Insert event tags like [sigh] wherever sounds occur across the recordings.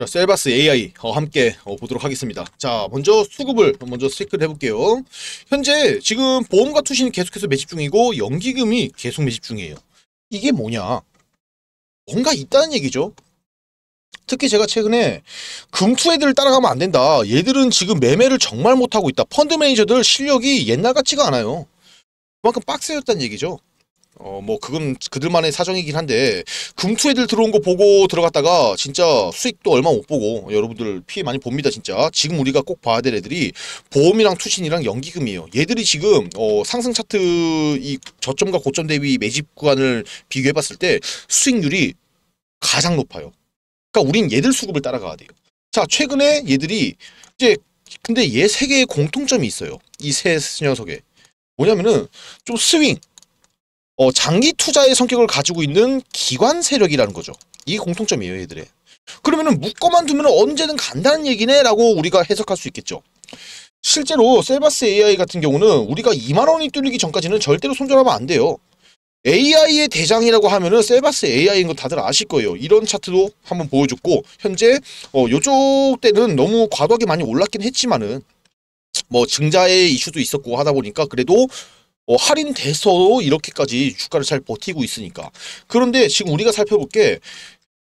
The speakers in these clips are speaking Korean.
자, 셀바스 AI 어, 함께 어, 보도록 하겠습니다. 자, 먼저 수급을 먼저 체크를 해볼게요. 현재 지금 보험과 투신이 계속해서 매집 중이고 연기금이 계속 매집 중이에요. 이게 뭐냐? 뭔가 있다는 얘기죠. 특히 제가 최근에 금투 애들 을 따라가면 안 된다. 얘들은 지금 매매를 정말 못하고 있다. 펀드 매니저들 실력이 옛날 같지가 않아요. 그만큼 빡세였다는 얘기죠. 어뭐 그건 그들만의 사정이긴 한데 금투 애들 들어온 거 보고 들어갔다가 진짜 수익도 얼마 못 보고 여러분들 피해 많이 봅니다 진짜 지금 우리가 꼭 봐야 될 애들이 보험이랑 투신이랑 연기금이에요 얘들이 지금 어 상승 차트 이 저점과 고점 대비 매집 구간을 비교해 봤을 때 수익률이 가장 높아요 그러니까 우린 얘들 수급을 따라가야 돼요 자 최근에 얘들이 이제 근데 얘 세 개의 공통점이 있어요 이 세 녀석에 뭐냐면은 좀 스윙 어, 장기 투자의 성격을 가지고 있는 기관 세력이라는 거죠. 이게 공통점이에요, 얘들의. 그러면은 묶어만 두면 언제든 간다는 얘기네라고 우리가 해석할 수 있겠죠. 실제로 셀바스 AI 같은 경우는 우리가 2만 원이 뚫리기 전까지는 절대로 손절하면 안 돼요. AI의 대장이라고 하면은 셀바스 AI인 건 다들 아실 거예요. 이런 차트도 한번 보여줬고 현재 어, 요쪽 때는 너무 과도하게 많이 올랐긴 했지만은 뭐 증자의 이슈도 있었고 하다 보니까 그래도 어, 할인돼서 이렇게까지 주가를 잘 버티고 있으니까. 그런데 지금 우리가 살펴볼 게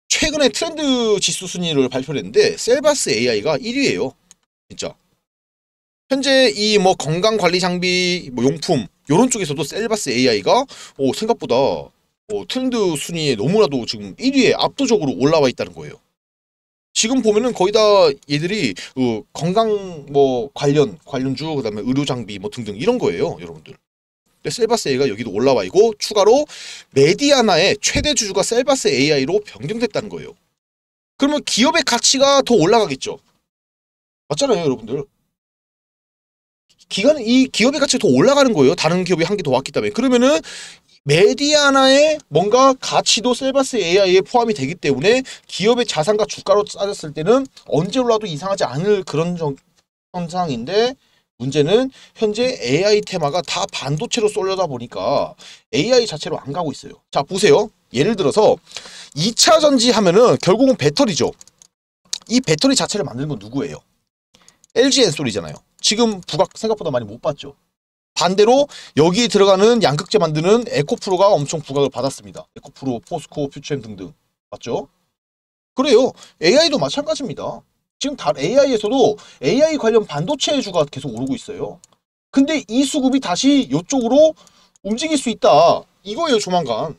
최근에 트렌드 지수 순위를 발표했는데 셀바스 AI가 1위예요. 진짜. 현재 이 뭐 건강 관리 장비, 뭐 용품 이런 쪽에서도 셀바스 AI가 오, 생각보다 어, 트렌드 순위에 너무나도 지금 1위에 압도적으로 올라와 있다는 거예요. 지금 보면은 거의 다 얘들이 어, 건강 뭐 관련 관련주 그다음에 의료 장비 뭐 등등 이런 거예요, 여러분들. 네, 셀바스 AI가 여기도 올라와 있고 추가로 메디아나의 최대 주주가 셀바스 AI로 변경됐다는 거예요. 그러면 기업의 가치가 더 올라가겠죠. 맞잖아요, 여러분들. 기간 이 기업의 가치가 더 올라가는 거예요. 다른 기업이 한 개 더 왔기 때문에. 그러면은 메디아나의 뭔가 가치도 셀바스 AI에 포함이 되기 때문에 기업의 자산과 주가로 따졌을 때는 언제 올라도 이상하지 않을 그런 정, 현상인데 문제는 현재 AI 테마가 다 반도체로 쏠려다 보니까 AI 자체로 안 가고 있어요. 자 보세요. 예를 들어서 2차 전지 하면은 결국은 배터리죠. 이 배터리 자체를 만드는 건 누구예요? LG 엔솔이잖아요. 지금 부각 생각보다 많이 못봤죠 반대로 여기에 들어가는 양극재 만드는 에코프로가 엄청 부각을 받았습니다. 에코프로, 포스코, 퓨처엠 등등. 맞죠? 그래요. AI도 마찬가지입니다. 지금 다 AI에서도 AI 관련 반도체주가 계속 오르고 있어요. 근데 이 수급이 다시 이쪽으로 움직일 수 있다. 이거예요, 조만간.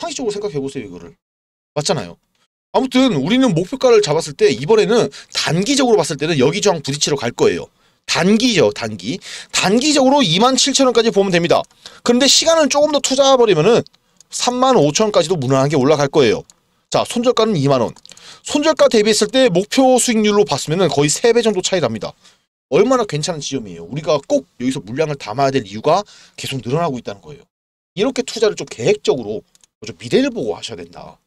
상식적으로 생각해보세요, 이거를. 맞잖아요. 아무튼 우리는 목표가를 잡았을 때 이번에는 단기적으로 봤을 때는 여기저항 부딪히러 갈 거예요. 단기죠, 단기. 단기적으로 27,000원까지 보면 됩니다. 그런데 시간을 조금 더 투자해버리면은 35,000원까지도 무난하게 올라갈 거예요. 자, 손절가는 2만원. 손절가 대비했을 때 목표 수익률로 봤으면 거의 3배 정도 차이 납니다. 얼마나 괜찮은 지점이에요. 우리가 꼭 여기서 물량을 담아야 될 이유가 계속 늘어나고 있다는 거예요. 이렇게 투자를 좀 계획적으로 좀 미래를 보고 하셔야 된다.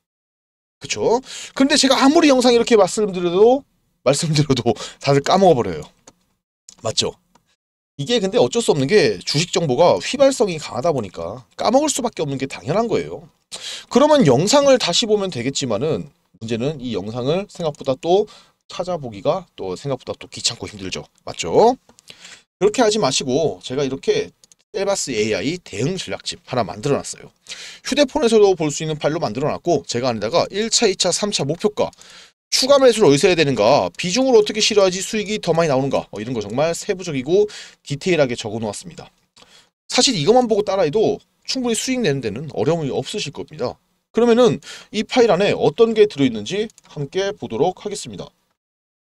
그쵸? 근데 제가 아무리 영상 이렇게 말씀드려도 말씀드려도 [laughs] 다들 까먹어버려요. 맞죠? 이게 근데 어쩔 수 없는 게 주식 정보가 휘발성이 강하다 보니까 까먹을 수밖에 없는 게 당연한 거예요. 그러면 영상을 다시 보면 되겠지만은 문제는 이 영상을 생각보다 또 찾아보기가 또 생각보다 또 귀찮고 힘들죠. 맞죠? 그렇게 하지 마시고 제가 이렇게 셀바스 AI 대응 전략집 하나 만들어놨어요. 휴대폰에서도 볼 수 있는 파일로 만들어놨고 제가 안에다가 1차, 2차, 3차 목표가 추가 매수를 어디서 해야 되는가 비중을 어떻게 실어야지 수익이 더 많이 나오는가 어, 이런 거 정말 세부적이고 디테일하게 적어놓았습니다. 사실 이것만 보고 따라해도 충분히 수익 내는 데는 어려움이 없으실 겁니다. 그러면은 이 파일 안에 어떤 게 들어있는지 함께 보도록 하겠습니다.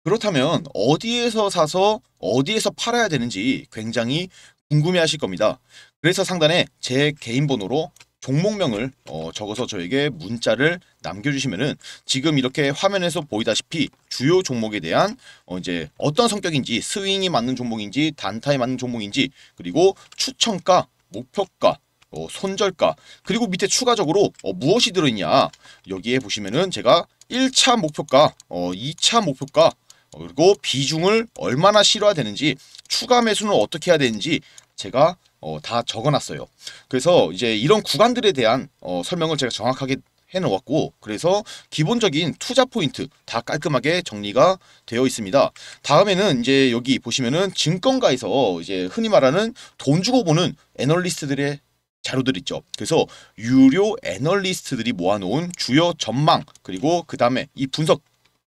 그렇다면 어디에서 사서 어디에서 팔아야 되는지 굉장히 궁금해 하실 겁니다. 그래서 상단에 제 개인 번호로 종목명을 어, 적어서 저에게 문자를 남겨주시면은 지금 이렇게 화면에서 보이다시피 주요 종목에 대한 어, 이제 어떤 성격인지 스윙이 맞는 종목인지 단타에 맞는 종목인지 그리고 추천가 목표가 어, 손절가 그리고 밑에 추가적으로 어, 무엇이 들어있냐 여기에 보시면은 제가 1차 목표가 어, 2차 목표가 어, 그리고 비중을 얼마나 실어야 되는지 추가 매수는 어떻게 해야 되는지 제가 어, 다 적어놨어요 그래서 이제 이런 구간들에 대한 어, 설명을 제가 정확하게 해놓았고 그래서 기본적인 투자 포인트 다 깔끔하게 정리가 되어 있습니다. 다음에는 이제 여기 보시면은 증권가에서 이제 흔히 말하는 돈 주고 보는 애널리스트들의 자료들 있죠. 그래서 유료 애널리스트들이 모아놓은 주요 전망 그리고 그 다음에 이 분석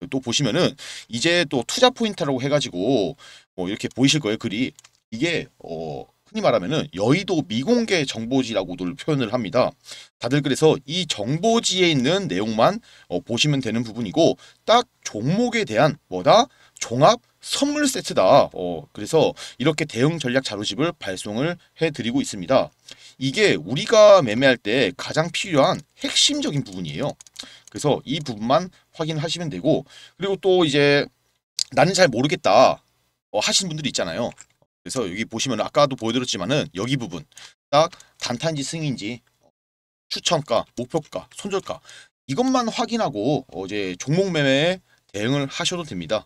또 보시면은 이제 또 투자 포인트라고 해가지고 뭐 이렇게 보이실 거예요 글이 이게 어 흔히 말하면은 여의도 미공개 정보지라고들 표현을 합니다. 다들 그래서 이 정보지에 있는 내용만 어 보시면 되는 부분이고 딱 종목에 대한 뭐다 종합 선물 세트다. 어, 그래서 이렇게 대응 전략 자료집을 발송을 해드리고 있습니다. 이게 우리가 매매할 때 가장 필요한 핵심적인 부분이에요. 그래서 이 부분만 확인하시면 되고 그리고 또 이제 나는 잘 모르겠다 어, 하시는 분들이 있잖아요. 그래서 여기 보시면 아까도 보여드렸지만은 여기 부분 딱 단타인지 승인지 추천가, 목표가, 손절가 이것만 확인하고 어, 이제 종목 매매에 대응을 하셔도 됩니다.